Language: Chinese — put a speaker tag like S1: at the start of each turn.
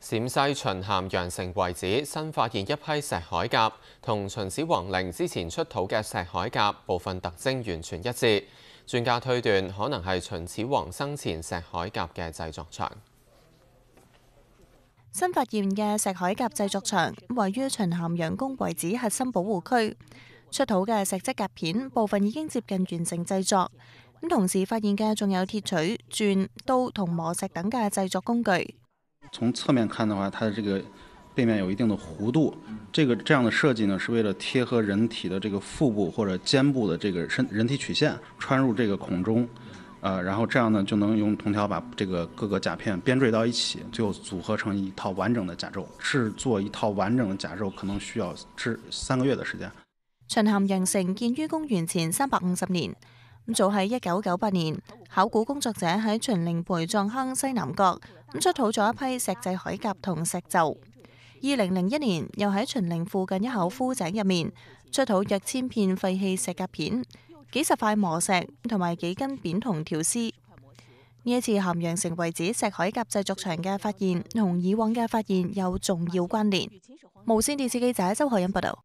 S1: 陕西秦咸阳城遗址新发现一批石海甲，同秦始皇陵之前出土嘅石海甲部分特征完全一致，专家推断可能系秦始皇生前石海甲嘅制作场。
S2: 新发现嘅石海甲制作场位于秦咸阳宫遗址核心保护区，出土嘅石质甲片部分已经接近完成制作，咁同时发现嘅仲有铁锤、钻、刀同磨石等嘅制作工具。
S3: 从侧面看的话，它的这个背面有一定的弧度，这个这样的设计呢，是为了贴合人体的这个腹部或者肩部的这个身人体曲线，穿入这个孔中，呃，然后这样呢，就能用铜条把这个各个甲片编缀到一起，最后组合成一套完整的甲胄。制作一套完整的甲胄可能需要至三个月的时间。
S2: 秦咸阳城建于公元前三百五十年，咁早喺一九九八年。考古工作者喺秦陵陪葬坑西南角咁出土咗一批石制海甲同石臼。二零零一年又喺秦陵附近一口枯井入面出土约千片废弃石甲片、几十块磨石同埋几根扁铜条丝。呢一次咸阳城遗址石海甲制作场嘅发现同以往嘅发现有重要关联。无线电视记者周海欣报道。